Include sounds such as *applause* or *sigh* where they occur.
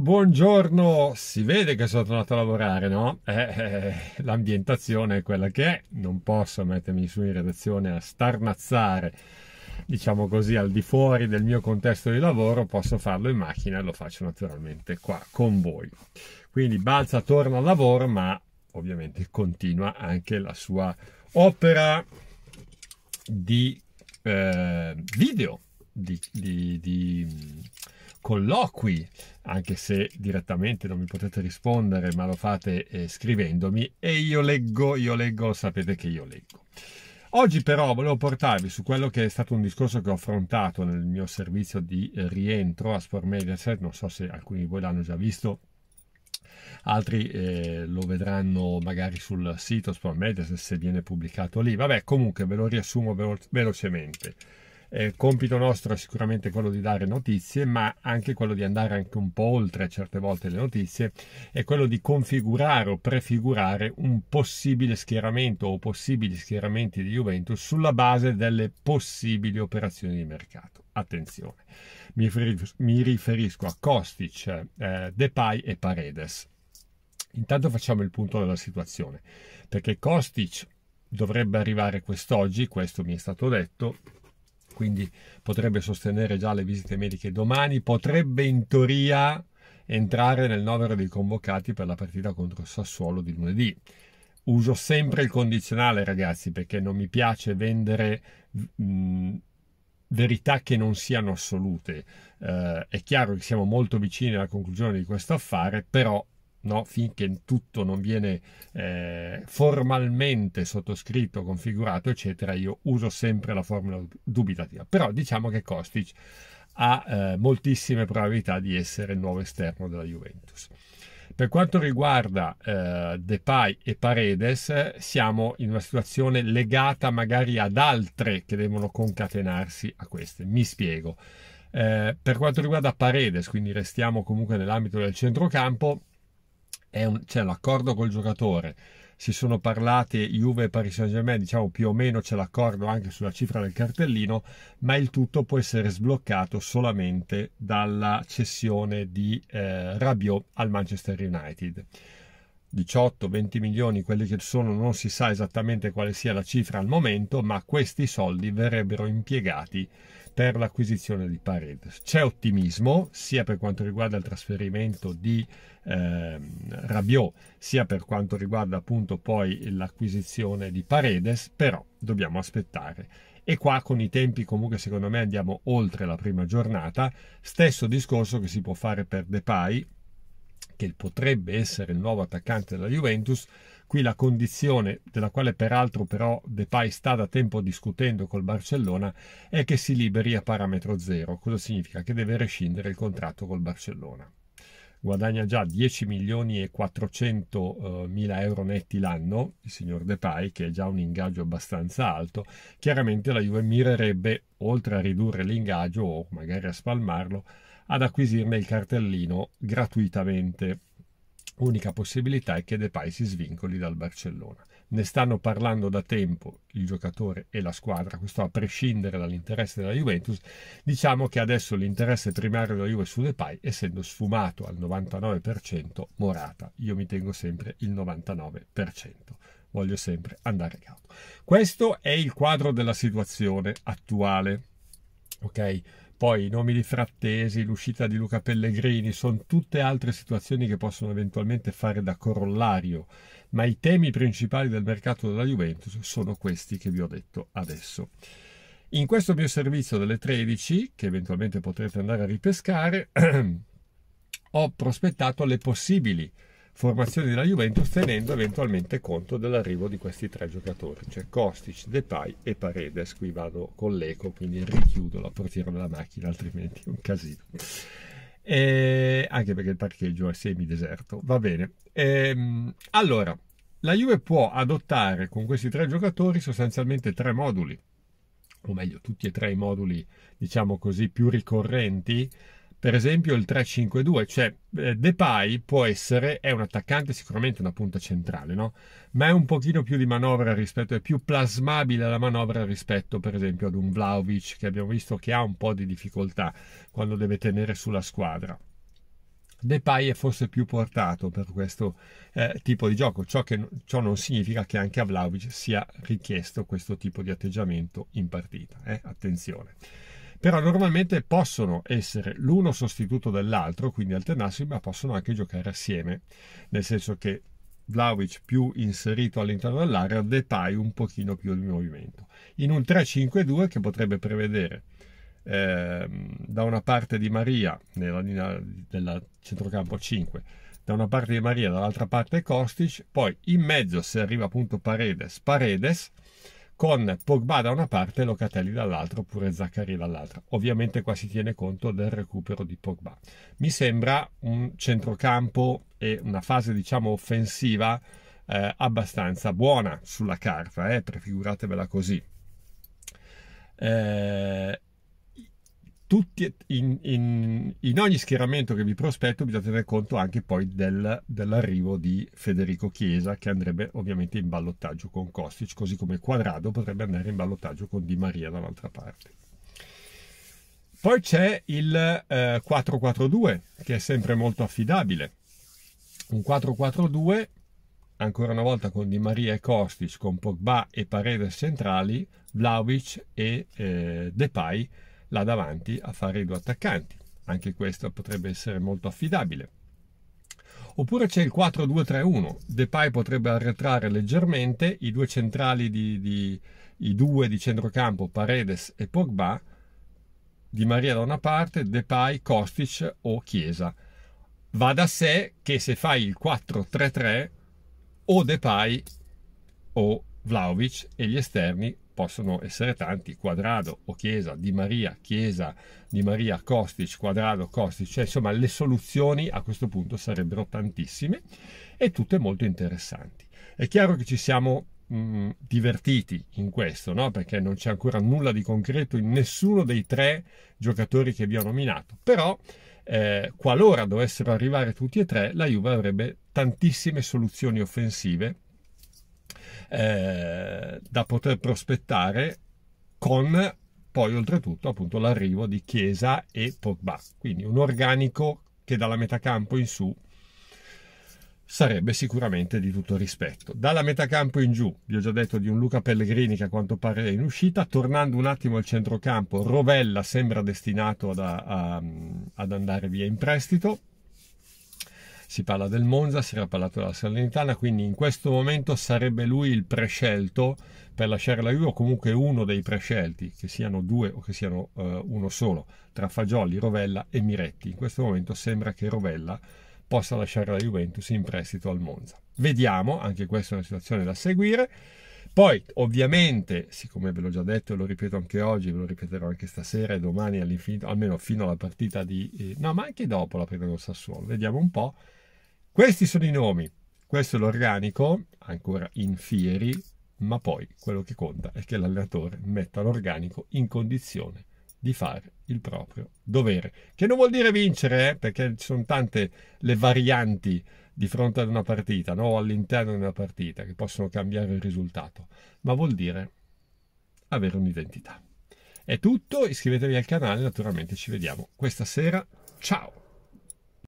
buongiorno! Si vede che sono tornato a lavorare, no? Eh, eh, l'ambientazione è quella che è, non posso mettermi su in redazione a starnazzare, diciamo così, al di fuori del mio contesto di lavoro, posso farlo in macchina e lo faccio naturalmente qua con voi. Quindi Balza torna al lavoro, ma ovviamente continua anche la sua opera di eh, video di, di, di mm, colloqui, anche se direttamente non mi potete rispondere, ma lo fate eh, scrivendomi e io leggo, io leggo, sapete che io leggo. Oggi però volevo portarvi su quello che è stato un discorso che ho affrontato nel mio servizio di eh, rientro a Sport Mediaset, non so se alcuni di voi l'hanno già visto, altri eh, lo vedranno magari sul sito Sport Mediaset se viene pubblicato lì, vabbè comunque ve lo riassumo velo- velocemente. Eh, compito nostro è sicuramente quello di dare notizie, ma anche quello di andare anche un po' oltre certe volte le notizie, è quello di configurare o prefigurare un possibile schieramento o possibili schieramenti di Juventus sulla base delle possibili operazioni di mercato. Attenzione, mi riferisco a Kostic, eh, Depay e Paredes. Intanto facciamo il punto della situazione, perché Kostic dovrebbe arrivare quest'oggi, questo mi è stato detto, quindi potrebbe sostenere già le visite mediche domani, potrebbe in teoria entrare nel novero dei convocati per la partita contro il Sassuolo di lunedì. Uso sempre il condizionale, ragazzi, perché non mi piace vendere mh, mm, verità che non siano assolute. Eh, è chiaro che siamo molto vicini alla conclusione di questo affare, però No, finché tutto non viene eh, formalmente sottoscritto, configurato, eccetera, io uso sempre la formula dubitativa. Però diciamo che Kostic ha eh, moltissime probabilità di essere il nuovo esterno della Juventus. Per quanto riguarda eh, Depay e Paredes, siamo in una situazione legata magari ad altre che devono concatenarsi a queste. Mi spiego. Eh, per quanto riguarda Paredes, quindi restiamo comunque nell'ambito del centrocampo, un, c'è l'accordo col giocatore, si sono parlate Juve e Paris Saint-Germain, diciamo più o meno c'è l'accordo anche sulla cifra del cartellino, ma il tutto può essere sbloccato solamente dalla cessione di eh, Rabiot al Manchester United. 18-20 milioni, quelli che sono, non si sa esattamente quale sia la cifra al momento, ma questi soldi verrebbero impiegati per l'acquisizione di Paredes. C'è ottimismo sia per quanto riguarda il trasferimento di eh, Rabiot, sia per quanto riguarda appunto poi l'acquisizione di Paredes, però dobbiamo aspettare. E qua con i tempi comunque secondo me andiamo oltre la prima giornata. Stesso discorso che si può fare per Depay, che potrebbe essere il nuovo attaccante della Juventus, Qui la condizione, della quale peraltro però Depay sta da tempo discutendo col Barcellona, è che si liberi a parametro zero. Cosa significa? Che deve rescindere il contratto col Barcellona. Guadagna già 10 milioni e 400 eh, mila euro netti l'anno, il signor Depay, che è già un ingaggio abbastanza alto. Chiaramente la Juve mirerebbe, oltre a ridurre l'ingaggio o magari a spalmarlo, ad acquisirne il cartellino gratuitamente Unica possibilità è che Depay si svincoli dal Barcellona. Ne stanno parlando da tempo il giocatore e la squadra, questo a prescindere dall'interesse della Juventus. Diciamo che adesso l'interesse primario della Juve su Depay, essendo sfumato al 99% Morata. Io mi tengo sempre il 99%. Voglio sempre andare a cauto. Questo è il quadro della situazione attuale. Ok? Poi i nomi di Frattesi, l'uscita di Luca Pellegrini, sono tutte altre situazioni che possono eventualmente fare da corollario, ma i temi principali del mercato della Juventus sono questi che vi ho detto adesso. In questo mio servizio delle 13, che eventualmente potrete andare a ripescare, *clears throat* ho prospettato le possibili formazione della Juventus tenendo eventualmente conto dell'arrivo di questi tre giocatori, cioè Kostic, Depay e Paredes. Qui vado con l'eco, quindi richiudo la portiera della macchina, altrimenti è un casino. E anche perché il parcheggio è semideserto. Va bene. Ehm, allora, la Juve può adottare con questi tre giocatori sostanzialmente tre moduli, o meglio, tutti e tre i moduli, diciamo così, più ricorrenti per esempio il 3-5-2, cioè eh, Depay può essere, è un attaccante sicuramente una punta centrale, no? ma è un pochino più di manovra rispetto, è più plasmabile la manovra rispetto per esempio ad un Vlaovic che abbiamo visto che ha un po' di difficoltà quando deve tenere sulla squadra. Depay è forse più portato per questo eh, tipo di gioco, ciò, che, ciò, non significa che anche a Vlaovic sia richiesto questo tipo di atteggiamento in partita, eh? attenzione però normalmente possono essere l'uno sostituto dell'altro, quindi alternarsi, ma possono anche giocare assieme, nel senso che Vlaovic più inserito all'interno dell'area, Depay un pochino più di movimento. In un 3-5-2 che potrebbe prevedere eh, da una parte di Maria nella linea del centrocampo 5, da una parte di Maria, dall'altra parte Kostic, poi in mezzo se arriva appunto Paredes, Paredes, con Pogba da una parte e Locatelli dall'altra oppure Zaccari dall'altra. Ovviamente qua si tiene conto del recupero di Pogba. Mi sembra un centrocampo e una fase diciamo offensiva eh, abbastanza buona sulla carta, eh, prefiguratevela così. Eh, tutti, in, in, in, ogni schieramento che vi prospetto bisogna tener conto anche poi del, dell'arrivo di Federico Chiesa che andrebbe ovviamente in ballottaggio con Kostic, così come Quadrado potrebbe andare in ballottaggio con Di Maria dall'altra parte. Poi c'è il eh, 4-4-2 che è sempre molto affidabile. Un 4-4-2 ancora una volta con Di Maria e Kostic, con Pogba e Paredes centrali, Vlaovic e eh, Depay là davanti a fare i due attaccanti. Anche questo potrebbe essere molto affidabile. Oppure c'è il 4-2-3-1. Depay potrebbe arretrare leggermente, i due centrali di, di, i due di centrocampo, Paredes e Pogba, Di Maria da una parte, Depay, Kostic o Chiesa. Va da sé che se fai il 4-3-3 o Depay o Vlaovic e gli esterni possono essere tanti, Quadrado o Chiesa, Di Maria, Chiesa, Di Maria, Kostic, Quadrado, Kostic, cioè, insomma le soluzioni a questo punto sarebbero tantissime e tutte molto interessanti. È chiaro che ci siamo mh, mm, divertiti in questo, no? perché non c'è ancora nulla di concreto in nessuno dei tre giocatori che vi ho nominato, però eh, qualora dovessero arrivare tutti e tre, la Juve avrebbe tantissime soluzioni offensive eh, da poter prospettare con poi oltretutto appunto l'arrivo di Chiesa e Pogba, quindi un organico che dalla metà campo in su sarebbe sicuramente di tutto rispetto. Dalla metà campo in giù, vi ho già detto di un Luca Pellegrini che a quanto pare è in uscita, tornando un attimo al centrocampo, Rovella sembra destinato ad, a, a, ad andare via in prestito, si parla del Monza, si era parlato della Salernitana, quindi in questo momento sarebbe lui il prescelto per lasciare la Juve o comunque uno dei prescelti, che siano due o che siano uh, uno solo, tra Fagioli, Rovella e Miretti. In questo momento sembra che Rovella possa lasciare la Juventus in prestito al Monza. Vediamo, anche questa è una situazione da seguire. Poi, ovviamente, siccome ve l'ho già detto e lo ripeto anche oggi, ve lo ripeterò anche stasera e domani all'infinito, almeno fino alla partita di... Eh, no, ma anche dopo la partita con Sassuolo, vediamo un po' Questi sono i nomi, questo è l'organico, ancora in fieri, ma poi quello che conta è che l'allenatore metta l'organico in condizione di fare il proprio dovere, che non vuol dire vincere, eh, perché ci sono tante le varianti di fronte ad una partita, no? all'interno di una partita, che possono cambiare il risultato, ma vuol dire avere un'identità. È tutto, iscrivetevi al canale, naturalmente ci vediamo questa sera. Ciao!